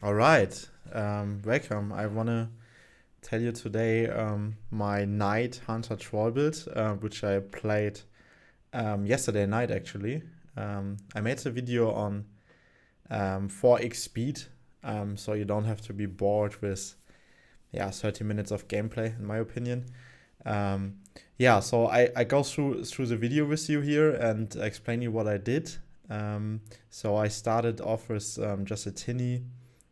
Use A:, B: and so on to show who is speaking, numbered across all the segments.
A: All right, um, welcome. I want to tell you today um, my Night Hunter Troll build, uh, which I played um, yesterday night actually. Um, I made a video on 4x um, speed, um, so you don't have to be bored with yeah 30 minutes of gameplay in my opinion. yeah, so I, I go through through the video with you here and explain you what I did. so I started off with just a tinny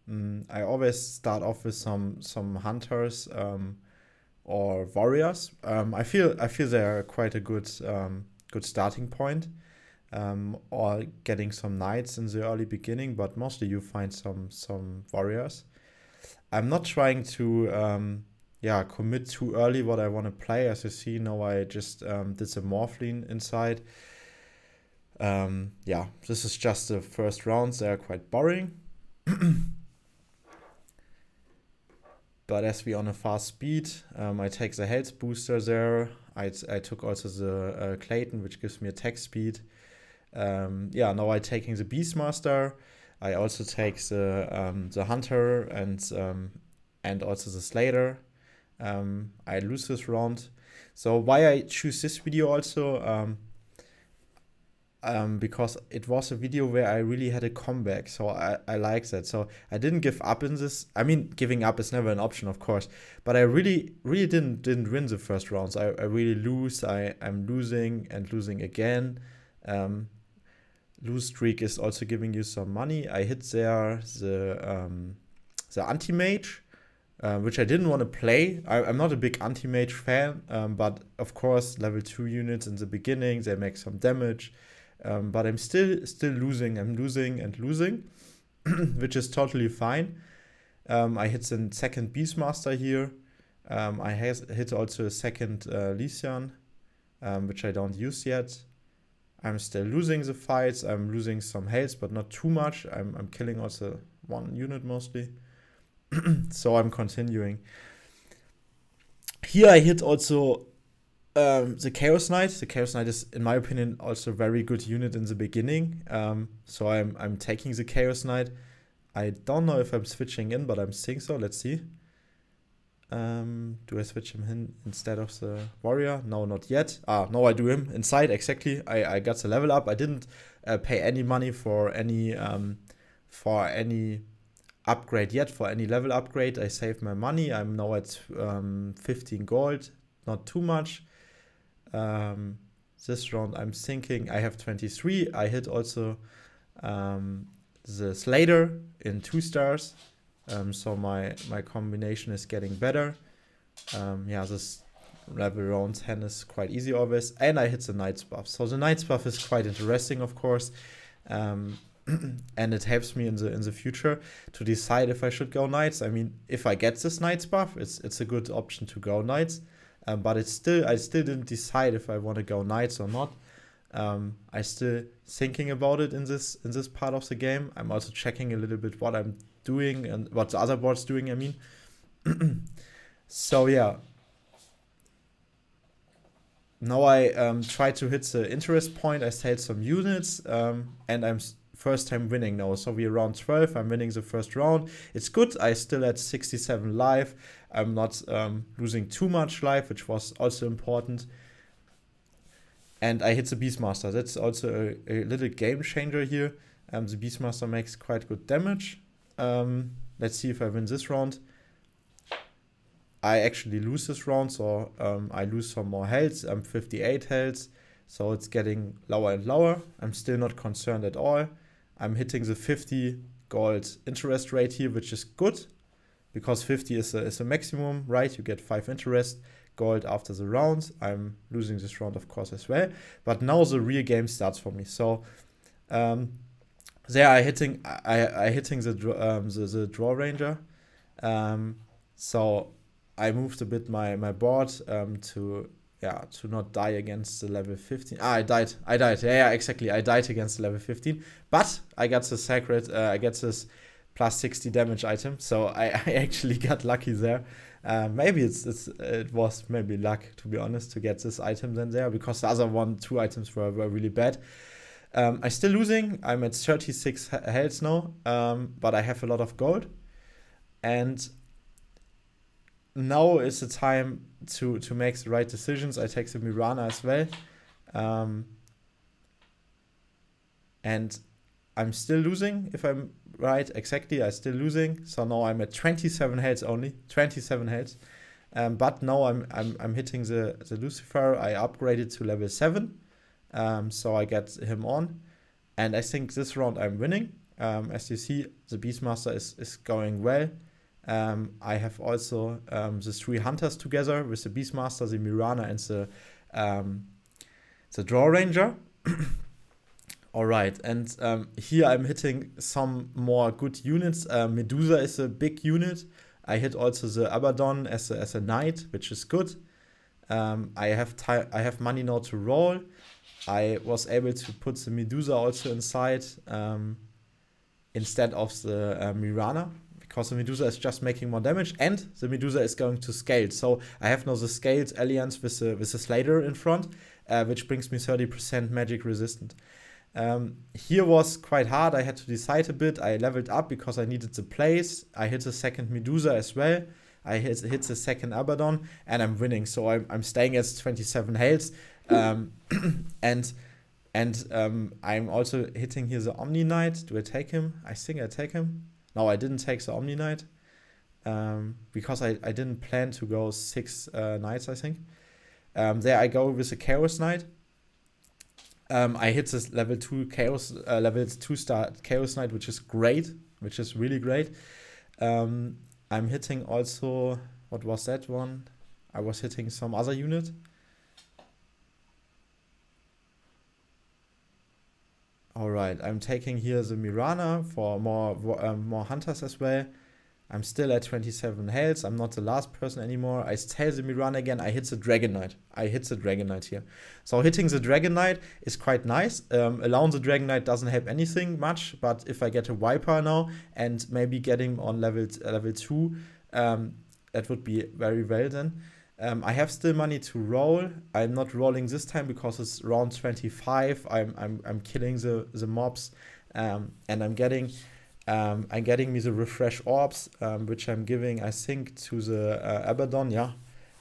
A: Mm, I always start off with some some hunters um, or warriors. Um, I feel I feel they are quite a good um, good starting point. Um, or getting some knights in the early beginning, but mostly you find some some warriors. I'm not trying to um, yeah commit too early what I want to play. As you see now, I just um, did some morphling inside. yeah, this is just the first rounds. They are quite boring. But as we on a fast speed, um, I take the health booster there. I, I took also the uh, Clayton, which gives me attack speed. Um, yeah, now i taking the Beastmaster. I also take the um, the Hunter and um, and also the Slater. Um, I lose this round. So why I choose this video also, um, um, because it was a video where I really had a comeback. So I, I like that. So I didn't give up in this. I mean, giving up is never an option, of course. But I really, really didn't didn't win the first rounds. I, I really lose. I, I'm losing and losing again. Um, lose streak is also giving you some money. I hit there the um, the anti mage. Uh, which I didn't want to play. I, am not a big anti mage fan, um, but of course, level 2 units in the beginning, they make some damage. Um, but I'm still still losing. I'm losing and losing, which is totally fine. Um, I hit a second Beastmaster here. Um, I has, hit also a second uh, Lysian, um, which I don't use yet. I'm still losing the fights. I'm losing some health, but not too much. I'm, I'm killing also one unit mostly. so I'm continuing. Here I hit also um, the Chaos Knight. The Chaos Knight is, in my opinion, also a very good unit in the beginning. Um, so I'm I'm taking the Chaos Knight. I don't know if I'm switching in, but I'm seeing so. Let's see. Um, do I switch him in instead of the warrior? No, not yet. Ah, no, I do him inside. Exactly. I, I got the level up. I didn't uh, pay any money for any um, for any upgrade yet. For any level upgrade, I saved my money. I'm now at um, 15 gold. Not too much. Um, this round I'm thinking I have 23. I hit also um, the Slater in two stars. Um, so my, my combination is getting better. Um, yeah, this level round 10 is quite easy always. And I hit the Knight's buff. So the Knight's buff is quite interesting, of course. Um, and it helps me in the in the future to decide if I should go Knights. I mean, if I get this Knights buff, it's it's a good option to go Knights. Um, but it's still I still didn't decide if I want to go knights or not. Um, I'm still thinking about it in this in this part of the game. I'm also checking a little bit what I'm doing and what the other board's doing. I mean, so yeah. Now I um, try to hit the interest point. I sell some units, um, and I'm first time winning now. So we're round 12. I'm winning the first round. It's good. I still at 67 life. I'm not um, losing too much life, which was also important. And I hit the Beastmaster. That's also a, a little game changer here. Um, the Beastmaster makes quite good damage. Um, let's see if I win this round. I actually lose this round, so um, I lose some more health. I'm 58 health, so it's getting lower and lower. I'm still not concerned at all. I'm hitting the 50 gold interest rate here, which is good because 50 is a, is a maximum, right? You get five interest gold after the round. I'm losing this round, of course, as well. But now the real game starts for me. So um, there I hitting I, I hitting the, um, the, the draw ranger. Um, so I moved a bit my my board um, to yeah, to not die against the level 15. Ah, I died. I died. Yeah, yeah exactly. I died against the level 15. But I got the sacred, uh, I get this plus 60 damage item. So I, I actually got lucky there. Uh, maybe it's, it's it was maybe luck, to be honest, to get this item then there. Because the other one, two items were, were really bad. Um, I'm still losing. I'm at 36 health now. Um, but I have a lot of gold. And now is the time to to make the right decisions. I texted Mirana as well, um, and I'm still losing. If I'm right, exactly, I'm still losing. So now I'm at 27 heads only, 27 heads. Um, but now I'm I'm I'm hitting the the Lucifer. I upgraded to level seven, um, so I get him on, and I think this round I'm winning. Um, as you see, the Beastmaster is is going well. Um, I have also um, the three hunters together with the Beastmaster, the Mirana, and the um, the Draw Ranger. All right, and um, here I'm hitting some more good units. Uh, Medusa is a big unit. I hit also the Abaddon as a, as a knight, which is good. Um, I have I have money now to roll. I was able to put the Medusa also inside um, instead of the uh, Mirana because the Medusa is just making more damage and the Medusa is going to scale. So I have now the scaled alliance with the, uh, with the Slater in front, uh, which brings me 30% magic resistant. Um, here was quite hard, I had to decide a bit. I leveled up because I needed the place. I hit the second Medusa as well. I hit, hit the second Abaddon and I'm winning. So I'm, I'm staying at 27 health. Um, and and um, I'm also hitting here the Omni Knight. Do I take him? I think I take him. Now I didn't take the Omni Knight um, because I, I didn't plan to go six uh, knights, I think. Um, there I go with a Chaos Knight. Um, I hit this level 2 Chaos, uh, level 2 star Chaos Knight, which is great, which is really great. Um, I'm hitting also, what was that one? I was hitting some other unit. Alright, I'm taking here the Mirana for more um, more hunters as well. I'm still at 27 health. I'm not the last person anymore. I tell the Mirana again. I hit the Dragon Knight. I hit the Dragon Knight here. So hitting the Dragon Knight is quite nice. Um, allowing the Dragon Knight doesn't help anything much. But if I get a Wiper now and maybe getting on level, level 2, um, that would be very well then. Um, I have still money to roll. I'm not rolling this time because it's round 25. I'm I'm, I'm killing the, the mobs um, and I'm getting um, I'm getting me the refresh orbs, um, which I'm giving I think to the uh, Abaddon. Yeah,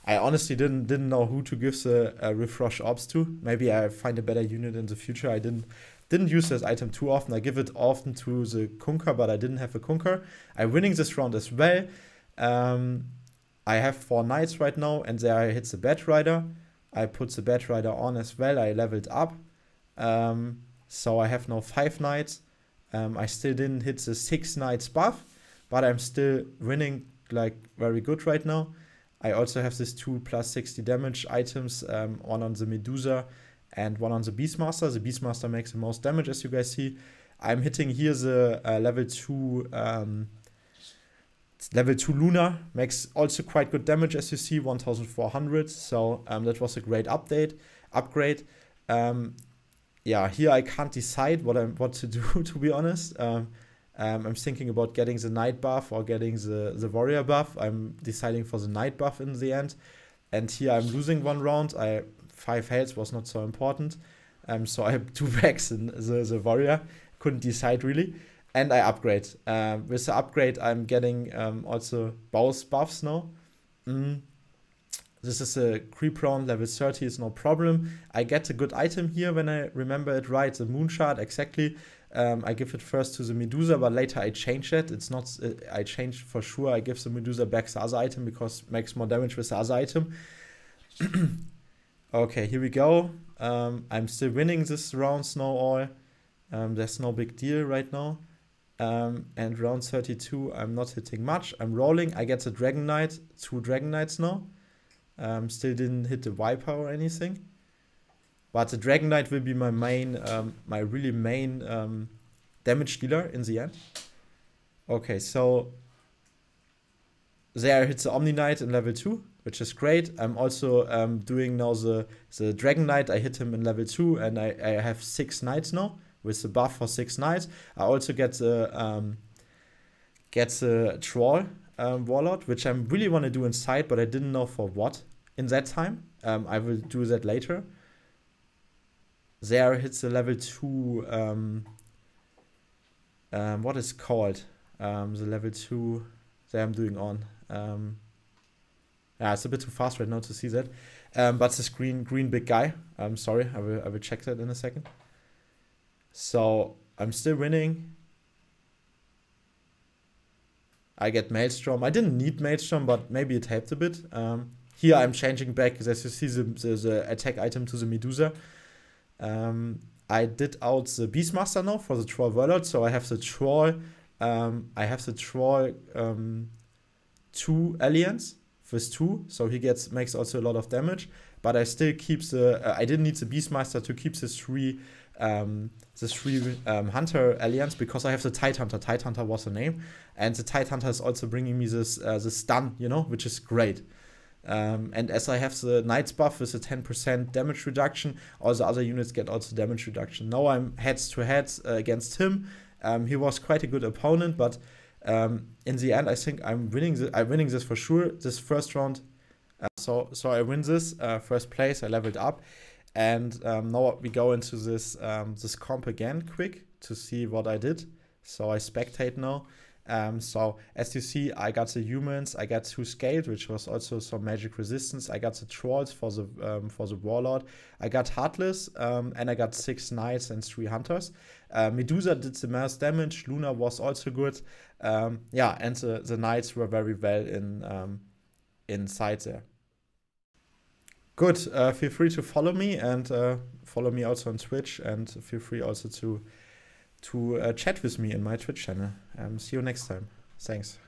A: I honestly didn't didn't know who to give the uh, refresh orbs to. Maybe I find a better unit in the future. I didn't didn't use this item too often. I give it often to the Kunker, but I didn't have a Kunker. I'm winning this round as well. Um, I have four knights right now and there I hit the Bat Rider. I put the Bat Rider on as well. I leveled up. Um, so I have now five knights. Um, I still didn't hit the six knights buff, but I'm still winning like very good right now. I also have this two plus 60 damage items, um, one on the Medusa and one on the Beastmaster. The Beastmaster makes the most damage as you guys see. I'm hitting here the uh, level 2 um, level 2 Luna makes also quite good damage as you see, 1400. So um, that was a great update, upgrade. Um, yeah, here I can't decide what I'm what to do to be honest. Um, um, I'm thinking about getting the knight buff or getting the, the warrior buff. I'm deciding for the knight buff in the end. And here I'm losing one round. I five heads was not so important. Um, so I have two backs in the, the warrior. Couldn't decide really and I upgrade. Uh, with the upgrade, I'm getting um, also both buffs now. Mm. This is a creep round, level 30 is no problem. I get a good item here when I remember it right, the moon shard exactly. Um, I give it first to the Medusa, but later I change that. It's not, uh, I change for sure, I give the Medusa back the other item because it makes more damage with the other item. okay, here we go. Um, I'm still winning this round Snow all. Um, there's no big deal right now. Um, and round 32, I'm not hitting much. I'm rolling. I get a Dragon Knight, two Dragon Knights now. Um, still didn't hit the Viper or anything. But the Dragon Knight will be my main, um, my really main um, damage dealer in the end. Okay, so there I hit the Omni Knight in level 2, which is great. I'm also um, doing now the, the Dragon Knight. I hit him in level 2 and I, I have 6 Knights now with the buff for six knights. I also get the um, get the troll um, warlord, which I really want to do inside, but I didn't know for what in that time. Um, I will do that later. There hits the level two. Um, um, what is called um, the level two that I'm doing on. Um, yeah, it's a bit too fast right now to see that. Um, but the green green big guy. I'm um, sorry. I will I will check that in a second. So I'm still winning. I get Maelstrom. I didn't need Maelstrom, but maybe it helped a bit. Um, here I'm changing back, as you see, the, the, the attack item to the Medusa. Um, I did out the Beastmaster now for the Troll Warlord, so I have the Troll, um, I have the Troll um, 2 aliens with 2, so he gets makes also a lot of damage, but I still keep the, uh, I didn't need the Beastmaster to keep the 3 um, the three um, hunter alliance because I have the Tide Hunter. Tide Hunter was the name, and the Tide Hunter is also bringing me this uh, this stun, you know, which is great. Um, and as I have the Knights buff with a 10% damage reduction, all the other units get also damage reduction. Now I'm heads to heads uh, against him. Um, he was quite a good opponent, but um, in the end, I think I'm winning. Th I'm winning this for sure. This first round, uh, so so I win this uh, first place. I leveled up, and um, now we go into this um, this comp again quick to see what I did. So I spectate now. Um, so as you see, I got the humans, I got two scaled, which was also some magic resistance. I got the trolls for the um, for the warlord. I got heartless, um, and I got six knights and three hunters. Uh, Medusa did the most damage. Luna was also good. Um, yeah, and the, the knights were very well in um, inside there. Good. Uh, feel free to follow me and uh, follow me also on Twitch, and feel free also to to uh, chat with me in my Twitch channel. Um, see you next time. Thanks.